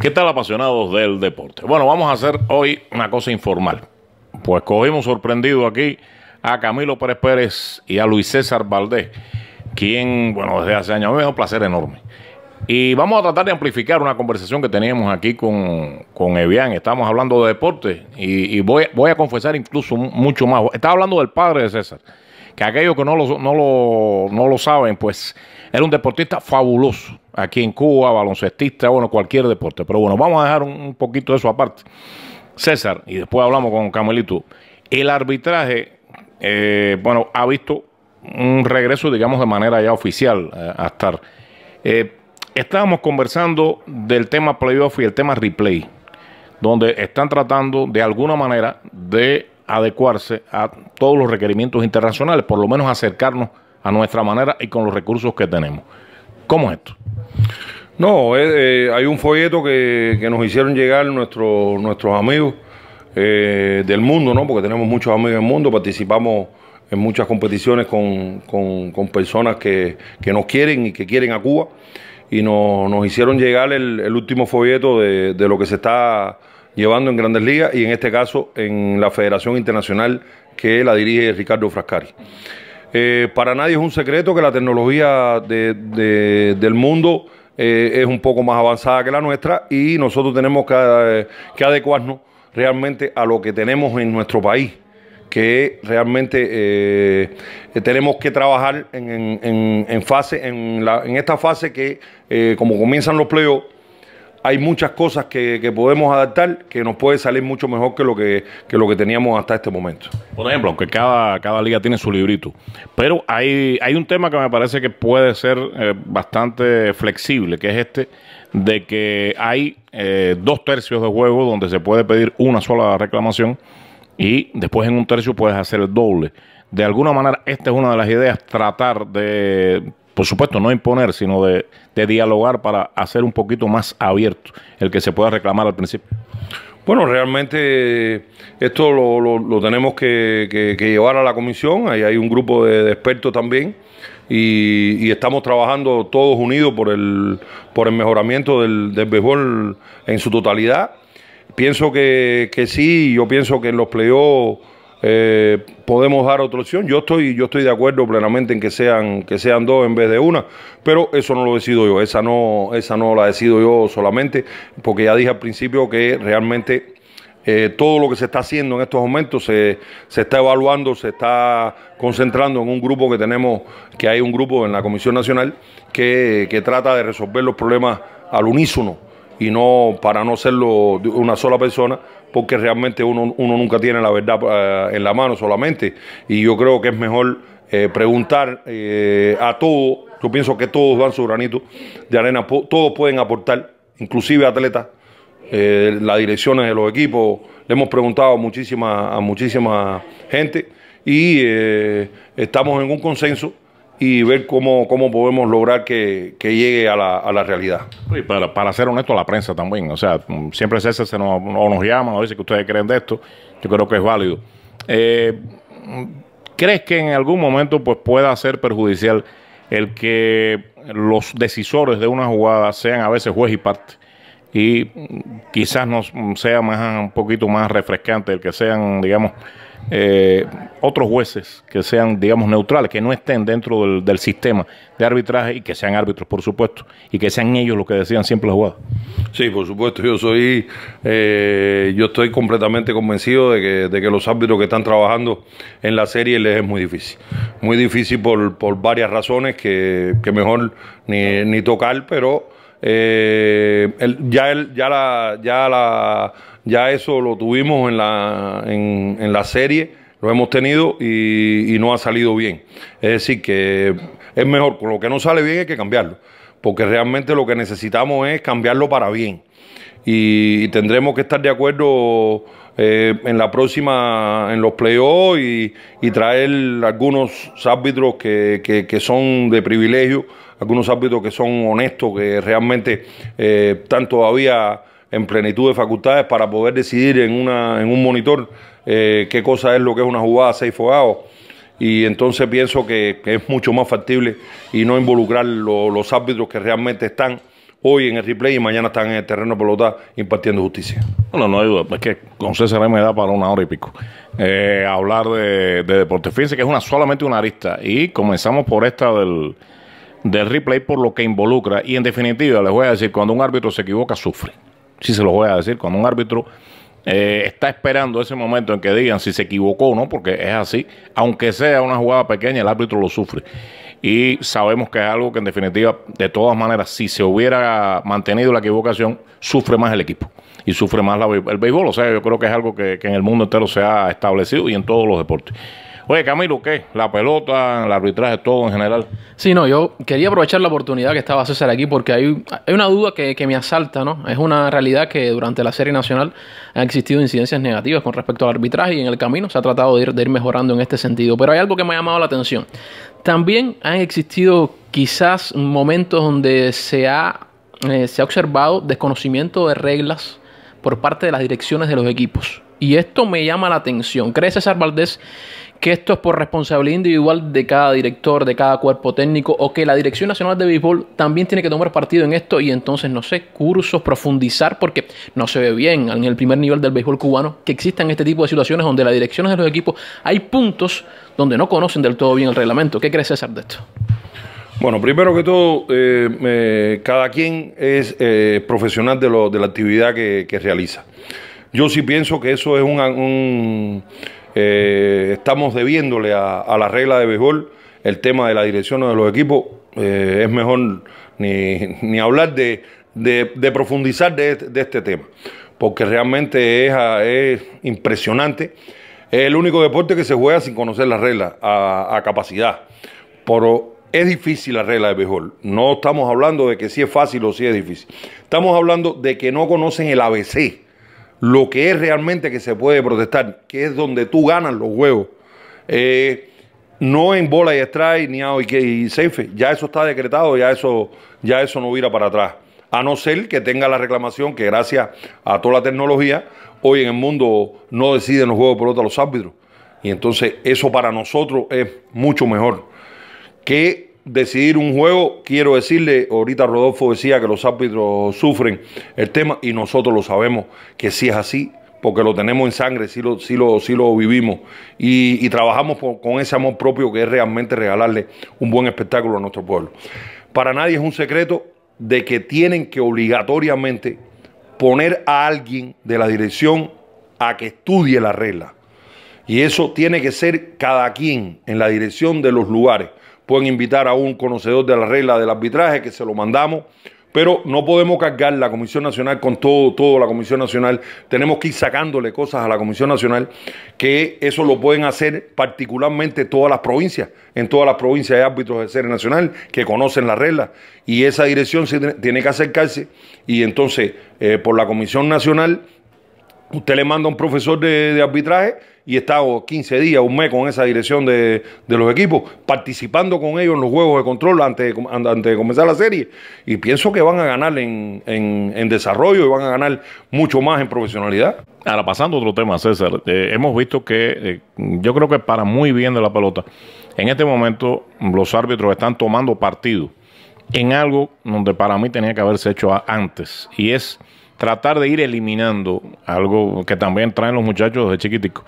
¿Qué tal apasionados del deporte? Bueno, vamos a hacer hoy una cosa informal. Pues cogimos sorprendido aquí a Camilo Pérez Pérez y a Luis César Valdés, quien, bueno, desde hace años, a mí me dio un placer enorme. Y vamos a tratar de amplificar una conversación que teníamos aquí con, con Evian. Estamos hablando de deporte y, voy, voy, a confesar incluso mucho más. Estaba hablando del padre de César que aquellos que no lo, no saben, pues era un deportista fabuloso aquí en Cuba, baloncestista, bueno, cualquier deporte. Pero bueno, vamos a dejar un, poquito de eso aparte. César, y después hablamos con Camelito. El arbitraje, eh, bueno, ha visto un regreso, digamos, de manera ya oficial eh, a estar. Eh, estábamos conversando del tema playoff y el tema replay, donde están tratando de alguna manera de adecuarse a todos los requerimientos internacionales, por lo menos acercarnos a nuestra manera y con los recursos que tenemos. ¿Cómo es esto? No, eh, eh, hay un folleto que, nos hicieron llegar nuestros amigos eh, del mundo, ¿no? porque tenemos muchos amigos del mundo, participamos en muchas competiciones con, personas que, nos quieren y que quieren a Cuba, y nos, hicieron llegar el, último folleto de lo que se está llevando en Grandes Ligas y en este caso en la Federación Internacional que la dirige Ricardo Frascari. Eh, para nadie es un secreto que la tecnología del mundo eh, es un poco más avanzada que la nuestra y nosotros tenemos que, eh, adecuarnos realmente a lo que tenemos en nuestro país que realmente tenemos que trabajar en, fase, en, en, esta fase que como comienzan los pleos hay muchas cosas que, podemos adaptar que nos puede salir mucho mejor que lo que, lo que teníamos hasta este momento. Por ejemplo, aunque cada, cada liga tiene su librito, pero hay, hay un tema que me parece que puede ser eh, bastante flexible, que es este de que hay eh, dos tercios de juego donde se puede pedir una sola reclamación y después en un tercio puedes hacer el doble. De alguna manera, esta es una de las ideas, tratar de por supuesto, no imponer, sino de, dialogar para hacer un poquito más abierto el que se pueda reclamar al principio? Bueno, realmente eh, esto lo, tenemos que, llevar a la comisión, ahí hay un grupo de, expertos también y, estamos trabajando todos unidos por el, por el mejoramiento del, del béisbol en su totalidad. Pienso que, sí, yo pienso que en los playoffs eh, podemos dar otra opción. Yo estoy, yo estoy de acuerdo plenamente en que sean, que sean dos en vez de una, pero eso no lo decido yo, esa no, esa no la decido yo solamente, porque ya dije al principio que realmente eh, todo lo que se está haciendo en estos momentos se, está evaluando, se está concentrando en un grupo que tenemos, que hay un grupo en la Comisión Nacional que, que trata de resolver los problemas al unísono y no para no serlo una sola persona, porque realmente uno, uno nunca tiene la verdad eh, en la mano solamente. Y yo creo que es mejor eh, preguntar eh, a todos, yo pienso que todos van su granito de arena, todos pueden aportar, inclusive atletas, las direcciones de los equipos, le hemos preguntado a muchísima, a muchísima gente y estamos en un consenso y ver cómo, cómo podemos lograr que, llegue a la, a la realidad. para, ser honesto, la prensa también. O sea, mm, siempre César se nos, nos llama, nos dice que ustedes creen de esto. Yo creo que es válido. Eh, ¿Crees que en algún momento pues, pueda ser perjudicial el que los decisores de una jugada sean a veces juez y parte? Y mm, quizás nos sea más, un poquito más refrescante el que sean, digamos, eh, otros jueces que sean, digamos, neutrales, que no estén dentro del, sistema de arbitraje y que sean árbitros, por supuesto, y que sean ellos los que decían siempre la jugada. Sí, por supuesto, yo soy, eh, yo estoy completamente convencido de que, los árbitros que están trabajando en la serie les es muy difícil. Muy difícil por, varias razones que, mejor ni, tocar, pero eh, ya, el, ya la... Ya la ya eso lo tuvimos en la, en, la serie, lo hemos tenido y, no ha salido bien. Es decir, que es mejor, con lo que no sale bien hay que cambiarlo, porque realmente lo que necesitamos es cambiarlo para bien. Y, tendremos que estar de acuerdo eh, en la próxima, en los playoffs y, y, traer algunos árbitros que, son de privilegio algunos árbitros que son honestos, que realmente eh, están todavía en plenitud de facultades para poder decidir en, una, en un monitor eh, qué cosa es lo que es una jugada seis fogados. Y entonces pienso que, es mucho más factible y no involucrar los árbitros que realmente están hoy en el replay y mañana están en el terreno de pelota impartiendo justicia. Bueno, no hay duda, es que con César me da para una hora y pico eh, hablar de, Deportes deporte. Fíjense que es una solamente una arista y comenzamos por esta del, del replay por lo que involucra y en definitiva les voy a decir, cuando un árbitro se equivoca, sufre sí se lo voy a decir, cuando un árbitro eh, está esperando ese momento en que digan si se equivocó o no, porque es así, aunque sea una jugada pequeña, el árbitro lo sufre. Y sabemos que es algo que en definitiva, de todas maneras, si se hubiera mantenido la equivocación, sufre más el equipo y sufre más el béisbol. O sea, yo creo que es algo que, que en el mundo entero se ha establecido y en todos los deportes. Oye, Camilo, ¿qué? La pelota, el arbitraje, todo en general. Sí, no, yo quería aprovechar la oportunidad que estaba César aquí porque hay, una duda que, me asalta, ¿no? Es una realidad que durante la Serie Nacional han existido incidencias negativas con respecto al arbitraje y en el camino se ha tratado de ir, de ir mejorando en este sentido. Pero hay algo que me ha llamado la atención. También han existido quizás momentos donde se eh, se ha observado desconocimiento de reglas por parte de las direcciones de los equipos. Y esto me llama la atención. ¿Cree César Valdés que esto es por responsabilidad individual de cada director, de cada cuerpo técnico, o que la Dirección Nacional de Béisbol también tiene que tomar partido en esto y entonces, no sé, cursos, profundizar, porque no se ve bien en el primer nivel del béisbol cubano que existan este tipo de situaciones donde las direcciones de los equipos hay puntos donde no conocen del todo bien el reglamento. ¿Qué crees, César, de esto? Bueno, primero que todo, eh, eh, cada quien es eh, profesional de, lo, de, la actividad que, realiza. Yo sí pienso que eso es un eh, estamos debiéndole a, la regla de béisbol el tema de la dirección de los equipos. Eh, es mejor ni, hablar de, profundizar de, este tema, porque realmente es, impresionante. Es el único deporte que se juega sin conocer las reglas a, capacidad. Pero es difícil la regla de béisbol. No estamos hablando de que si es fácil o si es difícil. Estamos hablando de que no conocen el ABC lo que es realmente que se puede protestar, que es donde tú ganas los juegos. Eh, no en bola y strike, ni a y safe. Ya eso está decretado, ya eso, ya eso no vira para atrás. A no ser que tenga la reclamación que gracias a toda la tecnología, hoy en el mundo no deciden los juegos de pelota los árbitros. Y entonces eso para nosotros es mucho mejor que decidir un juego, quiero decirle, ahorita Rodolfo decía que los árbitros sufren el tema y nosotros lo sabemos que sí es así, porque lo tenemos en sangre, sí lo, lo, lo vivimos y, trabajamos con ese amor propio que es realmente regalarle un buen espectáculo a nuestro pueblo. Para nadie es un secreto de que tienen que obligatoriamente poner a alguien de la dirección a que estudie la regla. Y eso tiene que ser cada quien en la dirección de los lugares pueden invitar a un conocedor de la regla del arbitraje, que se lo mandamos. Pero no podemos cargar la Comisión Nacional con todo, todo la Comisión Nacional. Tenemos que ir sacándole cosas a la Comisión Nacional, que eso lo pueden hacer particularmente todas las provincias. En todas las provincias hay árbitros de serie nacional que conocen las reglas y esa dirección tiene que acercarse y entonces eh, por la Comisión Nacional Usted le manda a un profesor de, arbitraje y está 15 días, un mes con esa dirección de, los equipos, participando con ellos en los juegos de control antes de, antes de comenzar la serie. Y pienso que van a ganar en, desarrollo y van a ganar mucho más en profesionalidad. Ahora, pasando a otro tema, César, eh, hemos visto que eh, yo creo que para muy bien de la pelota, en este momento los árbitros están tomando partido en algo donde para mí tenía que haberse hecho antes, y es tratar de ir eliminando algo que también traen los muchachos de chiquitico.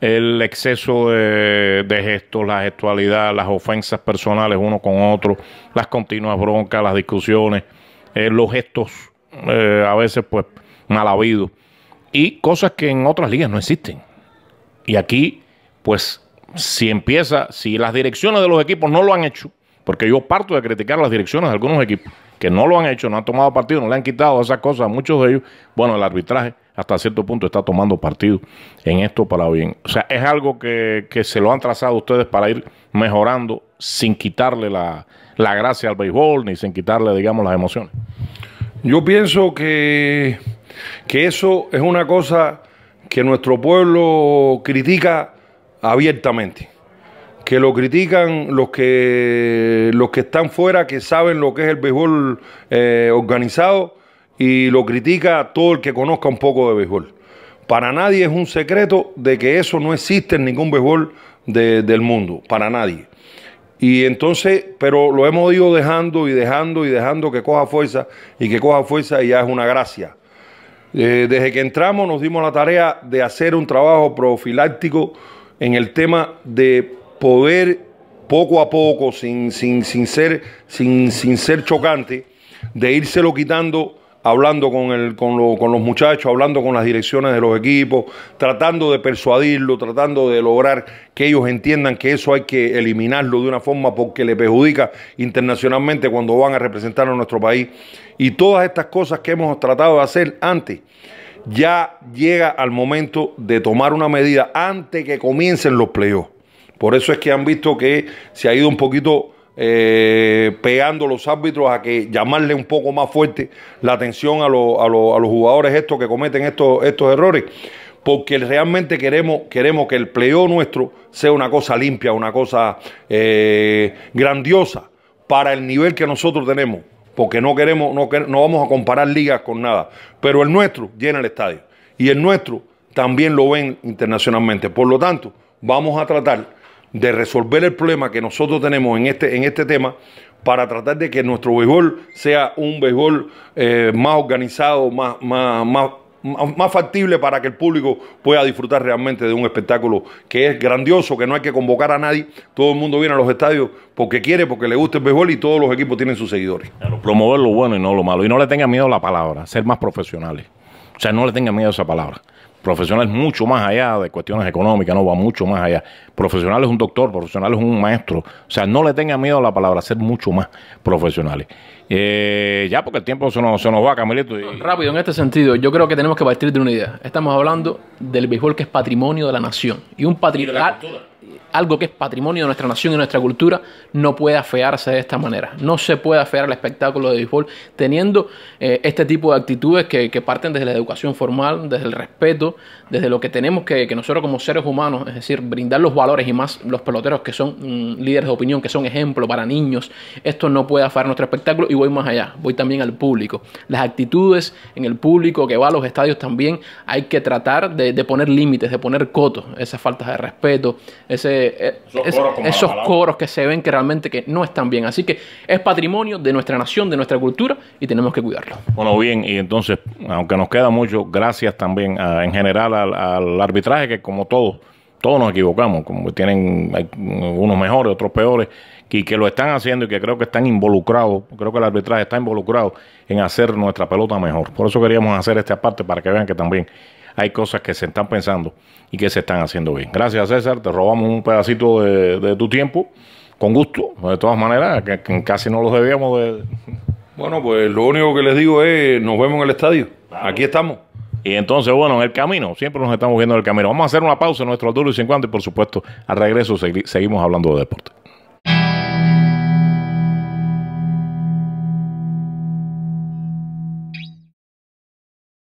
El exceso de, gestos, la gestualidad, las ofensas personales uno con otro, las continuas broncas, las discusiones, eh, los gestos eh, a veces pues mal habidos y cosas que en otras ligas no existen. Y aquí pues si empieza, si las direcciones de los equipos no lo han hecho, porque yo parto de criticar las direcciones de algunos equipos que no lo han hecho, no han tomado partido, no le han quitado esas cosas a muchos de ellos. Bueno, el arbitraje hasta cierto punto está tomando partido en esto para bien. O sea, es algo que, se lo han trazado ustedes para ir mejorando sin quitarle la, gracia al béisbol ni sin quitarle, digamos, las emociones. Yo pienso que, que eso es una cosa que nuestro pueblo critica abiertamente que lo critican los que, los que están fuera, que saben lo que es el béisbol eh, organizado, y lo critica todo el que conozca un poco de béisbol. Para nadie es un secreto de que eso no existe en ningún béisbol del mundo, para nadie. Y entonces, pero lo hemos ido dejando y dejando y dejando que coja fuerza y que coja fuerza y ya es una gracia. Eh, desde que entramos nos dimos la tarea de hacer un trabajo profiláctico en el tema de poder poco a poco, sin, sin, sin, ser, sin, sin ser chocante, de lo quitando hablando con, el, con, los muchachos, hablando con las direcciones de los equipos, tratando de persuadirlo, tratando de lograr que ellos entiendan que eso hay que eliminarlo de una forma porque le perjudica internacionalmente cuando van a representar a nuestro país. Y todas estas cosas que hemos tratado de hacer antes, ya llega al momento de tomar una medida antes que comiencen los playoffs. Por eso es que han visto que se ha ido un poquito eh, pegando los árbitros a que llamarle un poco más fuerte la atención a, los jugadores estos que cometen estos, estos errores porque realmente queremos, queremos que el pleo nuestro sea una cosa limpia, una cosa eh, grandiosa para el nivel que nosotros tenemos, porque no queremos, no, no vamos a comparar ligas con nada, pero el nuestro llena el estadio y el nuestro también lo ven internacionalmente. Por lo tanto, vamos a tratar de resolver el problema que nosotros tenemos en este, en este tema para tratar de que nuestro béisbol sea un béisbol eh, más organizado, más, más, factible para que el público pueda disfrutar realmente de un espectáculo que es grandioso, que no hay que convocar a nadie. Todo el mundo viene a los estadios porque quiere, porque le gusta el béisbol y todos los equipos tienen sus seguidores. promover lo bueno y no lo malo. Y no le tenga miedo a la palabra, ser más profesionales. O sea, no le tengan miedo a esa palabra. Profesional es mucho más allá de cuestiones económicas, no va mucho más allá. Profesional es un doctor, profesional es un maestro. O sea, no le tenga miedo a la palabra, ser mucho más profesionales. Eh, ya, porque el tiempo se nos, se nos va, Camilito. Rápido, en este sentido, yo creo que tenemos que partir de una idea. Estamos hablando del béisbol que es patrimonio de la nación. Y un patrimonio. la algo que es patrimonio de nuestra nación y nuestra cultura, no puede afearse de esta manera. No se puede afear el espectáculo de béisbol teniendo eh, este tipo de actitudes que, parten desde la educación formal, desde el respeto, desde lo que tenemos que, nosotros como seres humanos, es decir, brindar los valores y más los peloteros que son mm, líderes de opinión, que son ejemplo para niños. Esto no puede afear nuestro espectáculo y voy más allá, voy también al público. Las actitudes en el público que va a los estadios también hay que tratar de, de poner límites, de poner cotos, esas faltas de respeto, ese esos, coros, que se ven que realmente que no están bien. Así que es patrimonio de nuestra nación, de nuestra cultura y tenemos que cuidarlo. Bueno, bien, y entonces, aunque nos queda mucho, gracias también en general al, arbitraje que como todos todos nos equivocamos, como tienen unos mejores, otros peores, y que lo están haciendo y que creo que están involucrados, creo que el arbitraje está involucrado en hacer nuestra pelota mejor. Por eso queríamos hacer esta parte para que vean que también hay cosas que se están pensando y que se están haciendo bien. Gracias, César. Te robamos un pedacito de, tu tiempo, con gusto, de todas maneras, que, casi no los debíamos de... Bueno, pues lo único que les digo es, nos vemos en el estadio. Aquí estamos. Y entonces, bueno, en el camino, siempre nos estamos viendo en el camino. Vamos a hacer una pausa en nuestro duro y 50 y por supuesto, al regreso seguimos hablando de deporte.